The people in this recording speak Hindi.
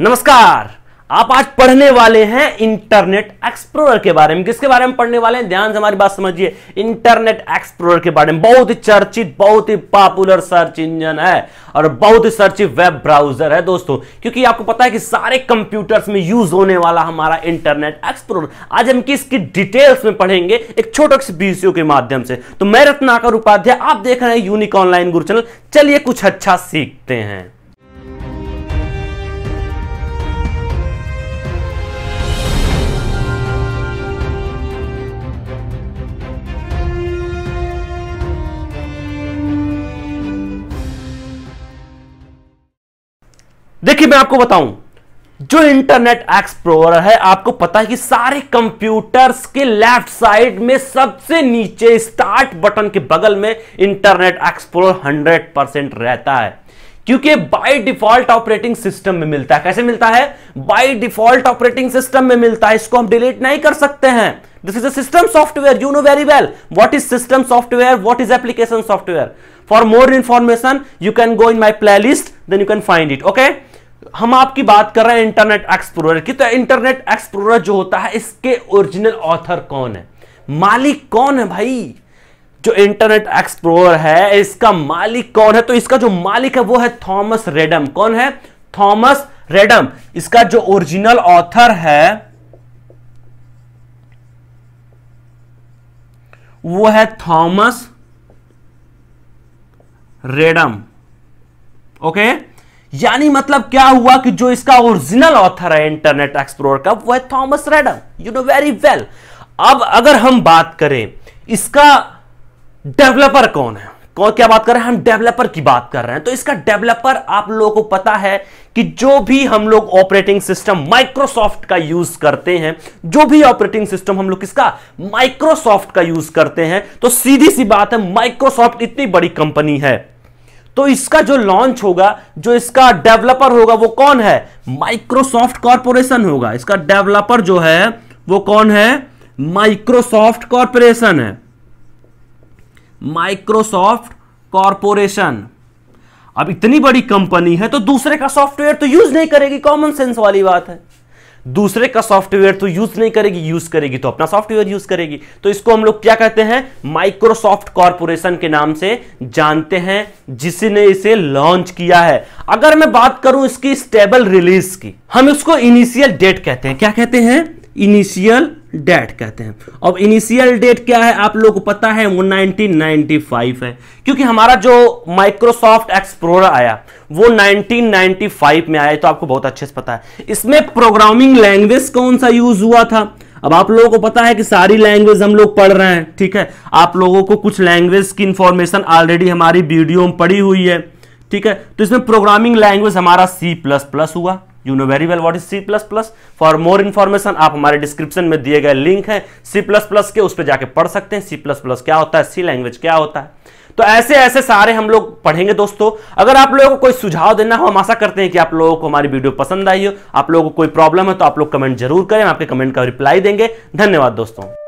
नमस्कार आप आज पढ़ने वाले हैं इंटरनेट एक्सप्लोरर के बारे में किसके बारे में पढ़ने वाले हैं ध्यान से हमारी बात समझिए इंटरनेट एक्सप्लोरर के बारे में बहुत ही चर्चित बहुत ही पॉपुलर सर्च इंजन है और बहुत ही चर्चित वेब ब्राउजर है दोस्तों क्योंकि आपको पता है कि सारे कंप्यूटर्स में यूज होने वाला हमारा इंटरनेट एक्सप्लोर आज हम किसकी डिटेल्स में पढ़ेंगे एक छोटा से वीडियो के माध्यम से तो मैं रत्नाकर उपाध्याय आप देख रहे हैं यूनिक ऑनलाइन गुरु चैनल चलिए कुछ अच्छा सीखते हैं देखिए मैं आपको बताऊं जो इंटरनेट एक्सप्लोरर है आपको पता है कि सारे कंप्यूटर्स के लेफ्ट साइड में सबसे नीचे स्टार्ट बटन के बगल में इंटरनेट एक्सप्लोरर हंड्रेड परसेंट रहता है क्योंकि बाय डिफॉल्ट ऑपरेटिंग सिस्टम में मिलता है कैसे मिलता है बाय डिफॉल्ट ऑपरेटिंग सिस्टम में मिलता है इसको हम डिलीट नहीं कर सकते हैं दिस इज अस्टम system software you know very well what is system software what is application software for more information you can go in my playlist then you can find it okay हम आपकी बात कर रहे हैं इंटरनेट एक्सप्लोरर की तो इंटरनेट एक्सप्लोरर जो होता है इसके ओरिजिनल ऑथर कौन है मालिक कौन है भाई जो इंटरनेट एक्सप्लोरर है इसका मालिक कौन है तो इसका जो मालिक है वो है थॉमस रेडम कौन है थॉमस रेडम इसका जो ओरिजिनल ऑथर है वो है थॉमस रेडम ओके okay? यानी मतलब क्या हुआ कि जो इसका ओरिजिनल ऑथर है इंटरनेट एक्सप्लोर का वह Thomas Reardon you know very well अब अगर हम बात करें इसका डेवलपर कौन है कौन क्या बात कर रहे हैं हम डेवलपर की बात कर रहे हैं तो इसका डेवलपर आप लोगों को पता है कि जो भी हम लोग ऑपरेटिंग सिस्टम माइक्रोसॉफ्ट का यूज करते हैं जो भी ऑपरेटिंग सिस्टम हम लोग किसका माइक्रोसॉफ्ट का यूज करते हैं तो सीधी सी बात है माइक्रोसॉफ्ट इतनी बड़ी कंपनी है तो इसका जो लॉन्च होगा जो इसका डेवलपर होगा वो कौन है माइक्रोसॉफ्ट कॉरपोरेशन होगा इसका डेवलपर जो है वो कौन है माइक्रोसॉफ्ट कॉरपोरेशन है माइक्रोसॉफ्ट कॉरपोरेशन अब इतनी बड़ी कंपनी है तो दूसरे का सॉफ्टवेयर तो यूज नहीं करेगी कॉमन सेंस वाली बात है दूसरे का सॉफ्टवेयर तो यूज नहीं करेगी यूज करेगी तो अपना सॉफ्टवेयर यूज करेगी तो इसको हम लोग क्या कहते हैं माइक्रोसॉफ्ट कॉरपोरेशन के नाम से जानते हैं जिसने इसे लॉन्च किया है अगर मैं बात करूं इसकी स्टेबल रिलीज की हम इसको इनिशियल डेट कहते हैं क्या कहते हैं इनिशियल डेट कहते हैं अब इनिशियल डेट क्या है आप लोग को पता है वो 1995 है क्योंकि हमारा जो माइक्रोसॉफ्ट एक्सप्लोर आया वो 1995 में आया तो आपको बहुत अच्छे से पता है इसमें प्रोग्रामिंग लैंग्वेज कौन सा यूज हुआ था अब आप लोगों को पता है कि सारी लैंग्वेज हम लोग पढ़ रहे हैं ठीक है आप लोगों को कुछ लैंग्वेज की इंफॉर्मेशन ऑलरेडी हमारी वीडियो में पड़ी हुई है ठीक है तो इसमें प्रोग्रामिंग लैंग्वेज हमारा सी प्लस प्लस हुआ you know very well what is C plus plus for more information आप हमारे डिस्क्रिप्शन में दिए गए लिंक है सी प्लस प्लस के उस पर जाके पढ़ सकते हैं सी प्लस प्लस क्या होता है सी लैंग्वेज क्या होता है तो ऐसे ऐसे सारे हम लोग पढ़ेंगे दोस्तों अगर आप लोगों को कोई सुझाव देना हो हम आशा करते हैं कि आप लोगों को हमारी वीडियो पसंद आई हो आप लोगों को कोई प्रॉब्लम है तो आप लोग कमेंट जरूर करें आपके कमेंट का रिप्लाई देंगे धन्यवाद दोस्तों